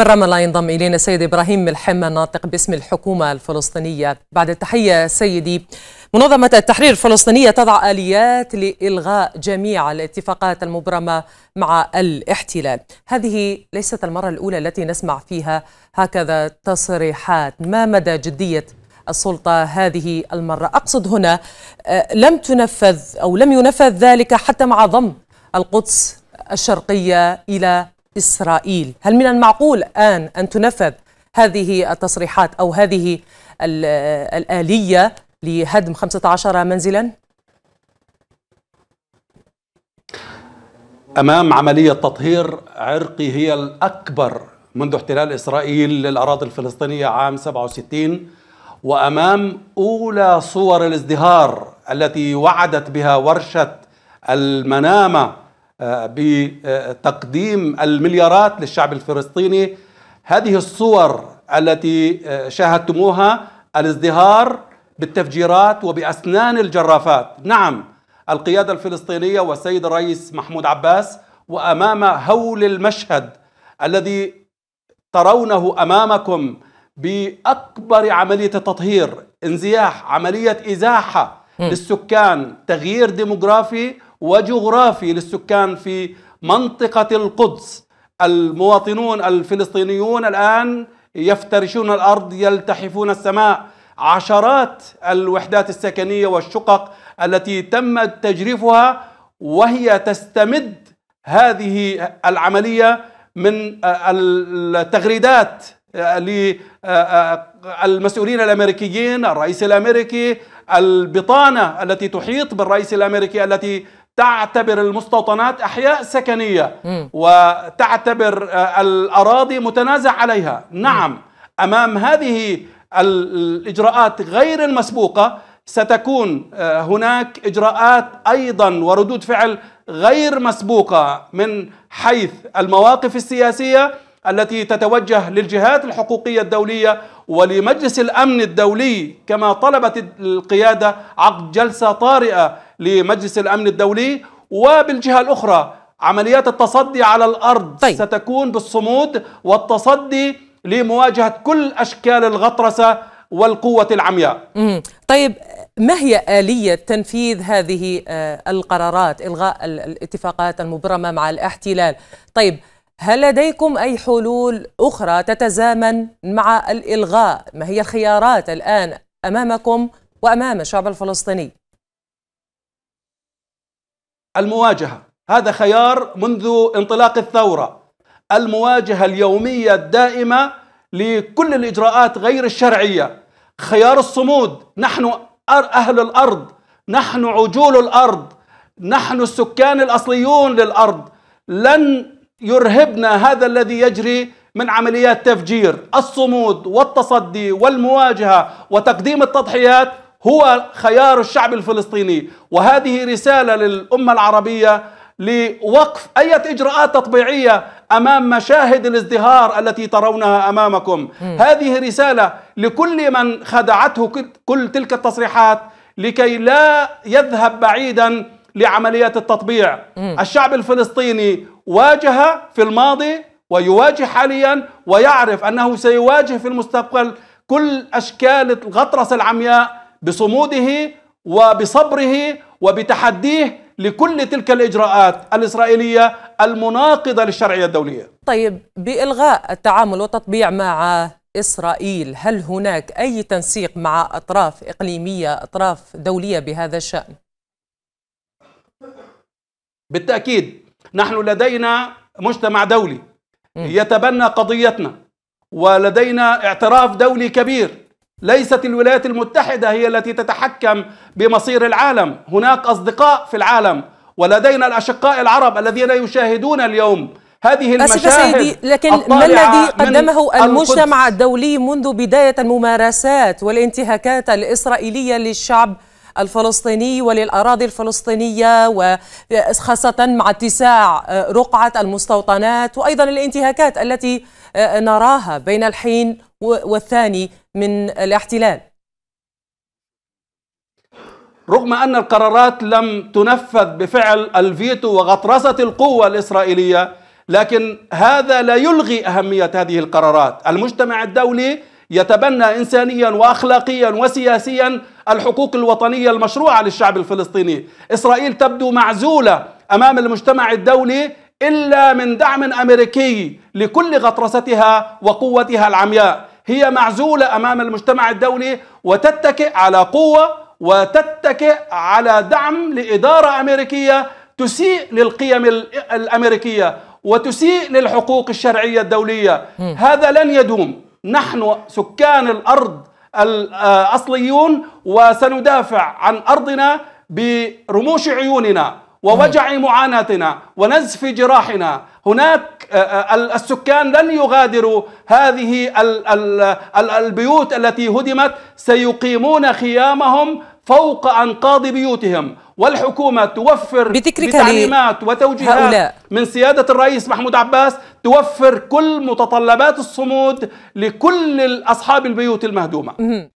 من رام الله ينضم إلينا سيد إبراهيم الحمة ناطق باسم الحكومة الفلسطينية بعد التحية سيدي منظمة التحرير الفلسطينية تضع آليات لإلغاء جميع الاتفاقات المبرمة مع الاحتلال هذه ليست المرة الأولى التي نسمع فيها هكذا تصريحات ما مدى جدية السلطة هذه المرة أقصد هنا آه، لم تنفذ أو لم ينفذ ذلك حتى مع ضم القدس الشرقية إلى إسرائيل هل من المعقول آن أن تنفذ هذه التصريحات أو هذه الآلية لهدم 15 منزلا؟ أمام عملية تطهير عرقي هي الأكبر منذ احتلال إسرائيل للأراضي الفلسطينية عام 67 وأمام أولى صور الازدهار التي وعدت بها ورشة المنامة بتقديم المليارات للشعب الفلسطيني هذه الصور التي شاهدتموها الازدهار بالتفجيرات وبأسنان الجرافات نعم القيادة الفلسطينية والسيد الرئيس محمود عباس وأمام هول المشهد الذي ترونه أمامكم بأكبر عملية تطهير انزياح عملية إزاحة م. للسكان تغيير ديموغرافي وجغرافي للسكان في منطقة القدس المواطنون الفلسطينيون الآن يفترشون الأرض يلتحفون السماء عشرات الوحدات السكنية والشقق التي تم تجريفها وهي تستمد هذه العملية من التغريدات للمسؤولين الامريكيين الرئيس الامريكي البطانه التي تحيط بالرئيس الامريكي التي تعتبر المستوطنات احياء سكنيه م. وتعتبر آه، الاراضي متنازع عليها نعم م. امام هذه الاجراءات غير المسبوقه ستكون آه، هناك اجراءات ايضا وردود فعل غير مسبوقه من حيث المواقف السياسيه التي تتوجه للجهات الحقوقيه الدوليه ولمجلس الامن الدولي كما طلبت القياده عقد جلسه طارئه لمجلس الامن الدولي وبالجهه الاخرى عمليات التصدي على الارض طيب. ستكون بالصمود والتصدي لمواجهه كل اشكال الغطرسه والقوه العمياء. طيب ما هي آلية تنفيذ هذه آه، القرارات إلغاء الاتفاقات المبرمة مع الاحتلال طيب هل لديكم أي حلول أخرى تتزامن مع الإلغاء ما هي الخيارات الآن أمامكم وأمام الشعب الفلسطيني المواجهه هذا خيار منذ انطلاق الثوره المواجهه اليوميه الدائمه لكل الاجراءات غير الشرعيه خيار الصمود نحن اهل الارض نحن عجول الارض نحن السكان الاصليون للارض لن يرهبنا هذا الذي يجري من عمليات تفجير الصمود والتصدي والمواجهه وتقديم التضحيات هو خيار الشعب الفلسطيني وهذه رسالة للأمة العربية لوقف أي إجراءات تطبيعية أمام مشاهد الازدهار التي ترونها أمامكم م. هذه رسالة لكل من خدعته كل تلك التصريحات لكي لا يذهب بعيدا لعمليات التطبيع م. الشعب الفلسطيني واجه في الماضي ويواجه حاليا ويعرف أنه سيواجه في المستقبل كل أشكال الغطرسة العمياء بصموده وبصبره وبتحديه لكل تلك الاجراءات الاسرائيليه المناقضه للشرعيه الدوليه. طيب بالغاء التعامل والتطبيع مع اسرائيل، هل هناك اي تنسيق مع اطراف اقليميه، اطراف دوليه بهذا الشان؟ بالتاكيد نحن لدينا مجتمع دولي يتبنى قضيتنا ولدينا اعتراف دولي كبير ليست الولايات المتحده هي التي تتحكم بمصير العالم هناك اصدقاء في العالم ولدينا الاشقاء العرب الذين يشاهدون اليوم هذه المشاهد سيدي لكن ما الذي قدمه المجتمع الدولي منذ بدايه الممارسات والانتهاكات الاسرائيليه للشعب الفلسطيني وللأراضي الفلسطينية وخاصة مع اتساع آه، رقعة المستوطنات وأيضا الانتهاكات التي آه، نراها بين الحين والثاني من الاحتلال رغم أن القرارات لم تنفذ بفعل الفيتو وغطرسة القوة الإسرائيلية لكن هذا لا يلغي أهمية هذه القرارات المجتمع الدولي يتبنى إنسانيا وأخلاقيا وسياسيا الحقوق الوطنية المشروعة للشعب الفلسطيني إسرائيل تبدو معزولة أمام المجتمع الدولي إلا من دعم أمريكي لكل غطرستها وقوتها العمياء هي معزولة أمام المجتمع الدولي وتتكئ على قوة وتتكئ على دعم لإدارة أمريكية تسيء للقيم الأمريكية وتسيء للحقوق الشرعية الدولية م. هذا لن يدوم نحن سكان الأرض الأصليون وسندافع عن أرضنا برموش عيوننا ووجع معاناتنا ونزف جراحنا هناك آه، آه، السكان لن يغادروا هذه البيوت التي هدمت سيقيمون خيامهم فوق أنقاض بيوتهم والحكومة توفر بتعليمات وتوجيهات هؤلاء. من سيادة الرئيس محمود عباس توفر كل متطلبات الصمود لكل أصحاب البيوت المهدومة